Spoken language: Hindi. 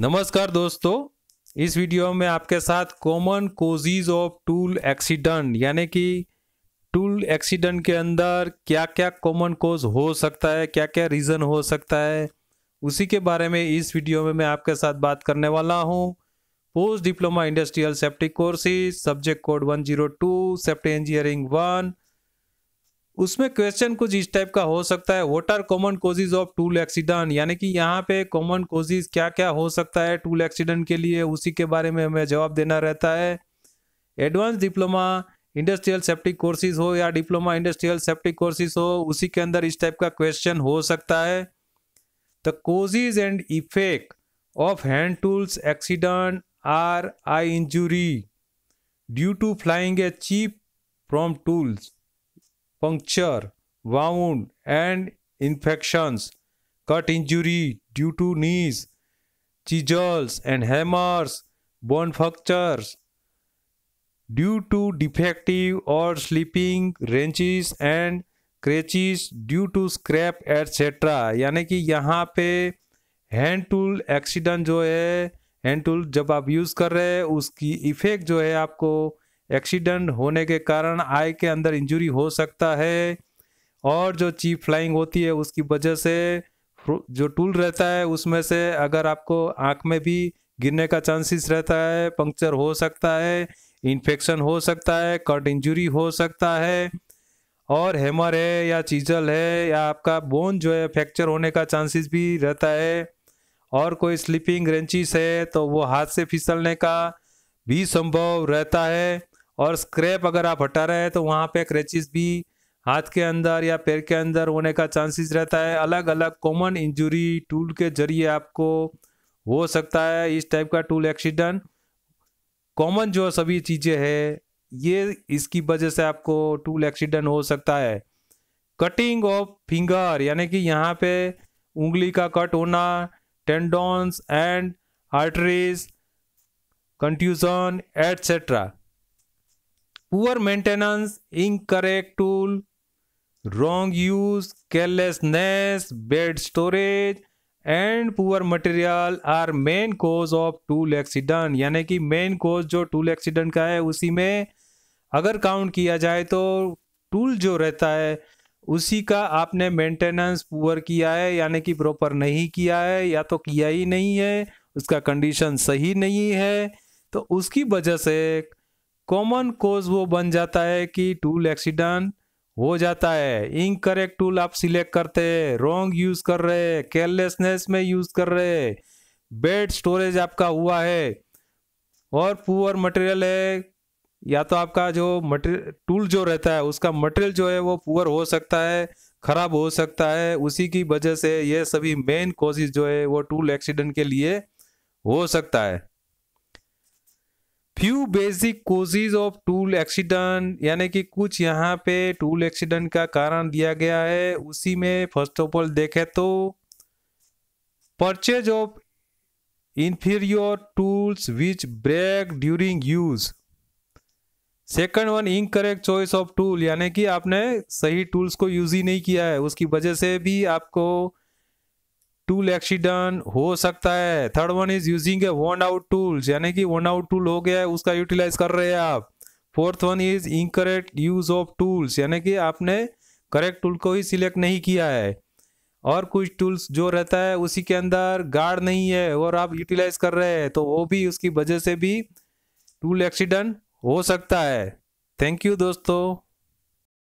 नमस्कार दोस्तों इस वीडियो में आपके साथ common causes of tool accident यानी कि टूल एक्सीडेंट के अंदर क्या क्या कॉमन कोज हो सकता है क्या क्या रीज़न हो सकता है उसी के बारे में इस वीडियो में मैं आपके साथ बात करने वाला हूँ post diploma industrial safety courses subject code 102 safety engineering one उसमें क्वेश्चन कुछ इस टाइप का हो सकता है what are common causes of tool accident यानी कि यहाँ पे कॉमन कोजेज क्या क्या हो सकता है टूल एक्सीडेंट के लिए उसी के बारे में हमें जवाब देना रहता है advance diploma industrial safety courses हो या डिप्लोमा इंडस्ट्रियल सेफ्टी कोर्सेज हो उसी के अंदर इस टाइप का क्वेश्चन हो सकता है the causes and effect of hand tools accident are eye injury due to flying a chip from tools puncture, wound, and infections, cut injury due to knees, chisels and hammers, bone fractures, due to defective or slipping wrenches and crutches due to scrap etcetera यानी कि यहाँ पे हैंड टूल एक्सीडेंट जो है हैंड टूल जब आप यूज़ कर रहे हैं उसकी इफ़ेक्ट जो है आपको एक्सीडेंट होने के कारण आई के अंदर इंजरी हो सकता है और जो चीप फ्लाइंग होती है उसकी वजह से जो टूल रहता है उसमें से अगर आपको आँख में भी गिरने का चांसेस रहता है पंक्चर हो सकता है इन्फेक्शन हो सकता है कट इंजरी हो सकता है और हेमर है या चीजल है या आपका बोन जो है फ्रैक्चर होने का चांसेस भी रहता है और कोई स्लीपिंग रेंचिस है तो वो हाथ से फिसलने का भी संभव रहता है और स्क्रैप अगर आप हटा रहे हैं तो वहाँ पे क्रेचिस भी हाथ के अंदर या पैर के अंदर होने का चांसेस रहता है अलग अलग कॉमन इंजुरी टूल के जरिए आपको हो सकता है इस टाइप का टूल एक्सीडेंट कॉमन जो सभी चीज़ें है ये इसकी वजह से आपको टूल एक्सीडेंट हो सकता है कटिंग ऑफ फिंगर यानी कि यहाँ पे उंगली का कट होना tendons and arteries contusion etcetera poor maintenance incorrect tool wrong use carelessness bad storage and poor material are main cause of tool accident यानी कि मेन कोज जो टूल एक्सीडेंट का है उसी में अगर काउंट किया जाए तो टूल जो रहता है उसी का आपने मेंटेनेंस पुअर किया है यानी कि प्रॉपर नहीं किया है या तो किया ही नहीं है उसका कंडीशन सही नहीं है तो उसकी वजह से कॉमन कोज वो बन जाता है कि टूल एक्सीडेंट हो जाता है इनकरेक्ट टूल आप सिलेक्ट करते हैं रॉन्ग यूज कर रहे हैं केयरलेसनेस में यूज कर रहे हैं बेड स्टोरेज आपका हुआ है और पुअर मटेरियल है या तो आपका जो मटेरियल टूल जो रहता है उसका मटेरियल जो है वो पुअर हो सकता है खराब हो सकता है उसी की वजह से ये सभी मेन कॉजेज जो है वो टूल एक्सीडेंट के लिए हो सकता है few basic causes of tool accident यानी कि कुछ यहाँ पे टूल एक्सीडेंट का कारण दिया गया है उसी में फर्स्ट ऑफ ऑल देखे तो purchase of inferior tools which break during use second one incorrect choice of tool यानी कि आपने सही टूल्स को यूज ही नहीं किया है उसकी वजह से भी आपको टूल एक्सीडेंट हो सकता है third one is using a worn out tools यानी कि वन आउट टूल हो गया है उसका यूटिलाइज कर रहे हैं आप fourth one is incorrect use of tools यानी कि आपने करेक्ट टूल को ही सिलेक्ट नहीं किया है और कुछ टूल्स जो रहता है उसी के अंदर गार्ड नहीं है और आप यूटिलाइज कर रहे हैं तो वो भी उसकी वजह से भी टूल एक्सीडेंट हो सकता है थैंक यू दोस्तों